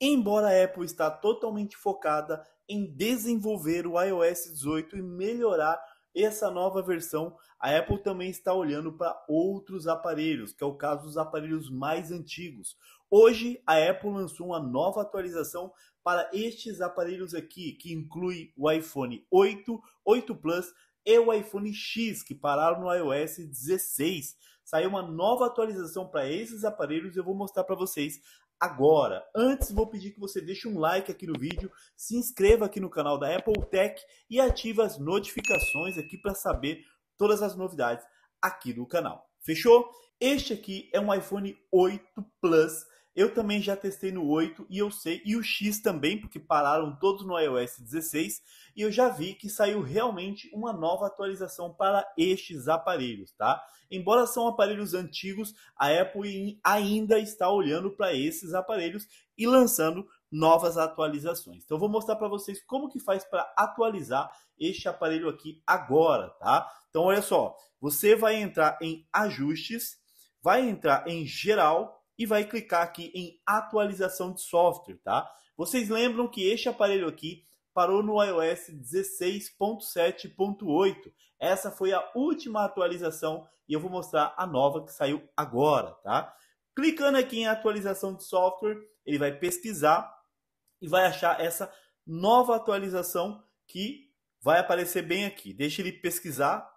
embora a Apple está totalmente focada em desenvolver o iOS 18 e melhorar essa nova versão, a Apple também está olhando para outros aparelhos, que é o caso dos aparelhos mais antigos. Hoje, a Apple lançou uma nova atualização para estes aparelhos aqui, que inclui o iPhone 8, 8 Plus, e o iPhone X, que pararam no iOS 16. Saiu uma nova atualização para esses aparelhos e eu vou mostrar para vocês agora. Antes, vou pedir que você deixe um like aqui no vídeo, se inscreva aqui no canal da Apple Tech e ative as notificações aqui para saber todas as novidades aqui do canal. Fechou? Este aqui é um iPhone 8 Plus eu também já testei no 8 e eu sei, e o X também, porque pararam todos no iOS 16, e eu já vi que saiu realmente uma nova atualização para estes aparelhos, tá? Embora são aparelhos antigos, a Apple ainda está olhando para esses aparelhos e lançando novas atualizações. Então vou mostrar para vocês como que faz para atualizar este aparelho aqui agora, tá? Então olha só, você vai entrar em ajustes, vai entrar em geral, e vai clicar aqui em atualização de software, tá? Vocês lembram que este aparelho aqui parou no iOS 16.7.8. Essa foi a última atualização e eu vou mostrar a nova que saiu agora, tá? Clicando aqui em atualização de software, ele vai pesquisar e vai achar essa nova atualização que vai aparecer bem aqui. Deixa ele pesquisar.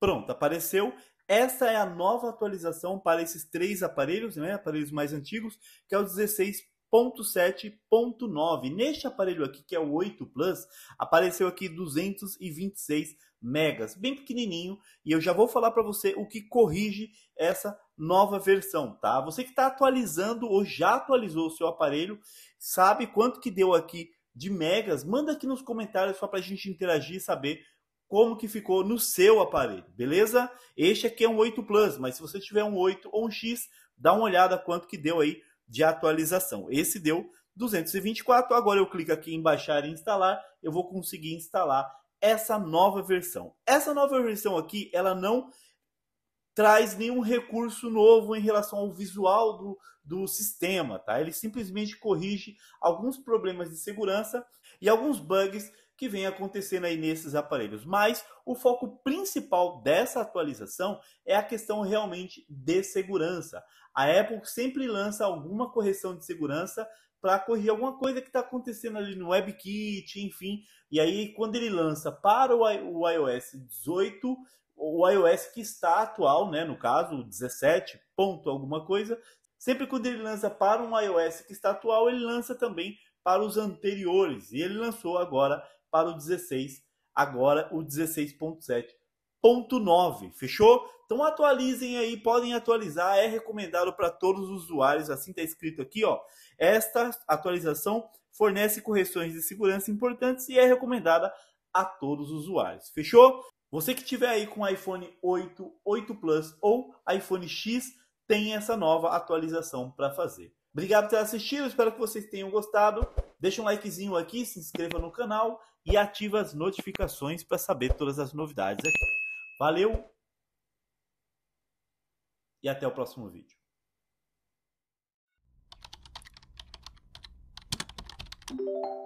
Pronto, apareceu. Essa é a nova atualização para esses três aparelhos, né, aparelhos mais antigos, que é o 16.7.9. Neste aparelho aqui, que é o 8 Plus, apareceu aqui 226 megas, bem pequenininho, e eu já vou falar para você o que corrige essa nova versão, tá? Você que está atualizando ou já atualizou o seu aparelho, sabe quanto que deu aqui de megas? Manda aqui nos comentários só para a gente interagir e saber como que ficou no seu aparelho, beleza? Este aqui é um 8 Plus, mas se você tiver um 8 ou um X, dá uma olhada quanto que deu aí de atualização. Esse deu 224, agora eu clico aqui em baixar e instalar, eu vou conseguir instalar essa nova versão. Essa nova versão aqui, ela não traz nenhum recurso novo em relação ao visual do, do sistema, tá? Ele simplesmente corrige alguns problemas de segurança e alguns bugs que vem acontecendo aí nesses aparelhos. Mas o foco principal dessa atualização é a questão realmente de segurança. A Apple sempre lança alguma correção de segurança para corrigir alguma coisa que está acontecendo ali no WebKit, enfim. E aí, quando ele lança para o iOS 18, o iOS que está atual, né, no caso, 17 ponto alguma coisa, sempre quando ele lança para um iOS que está atual, ele lança também para os anteriores. E ele lançou agora para o 16, agora o 16.7.9, fechou? Então atualizem aí, podem atualizar, é recomendado para todos os usuários, assim está escrito aqui, ó. Esta atualização fornece correções de segurança importantes e é recomendada a todos os usuários, fechou? Você que tiver aí com iPhone 8, 8 Plus ou iPhone X, tem essa nova atualização para fazer. Obrigado por ter assistido, espero que vocês tenham gostado. Deixa um likezinho aqui, se inscreva no canal e ativa as notificações para saber todas as novidades aqui. Valeu e até o próximo vídeo. Thank you.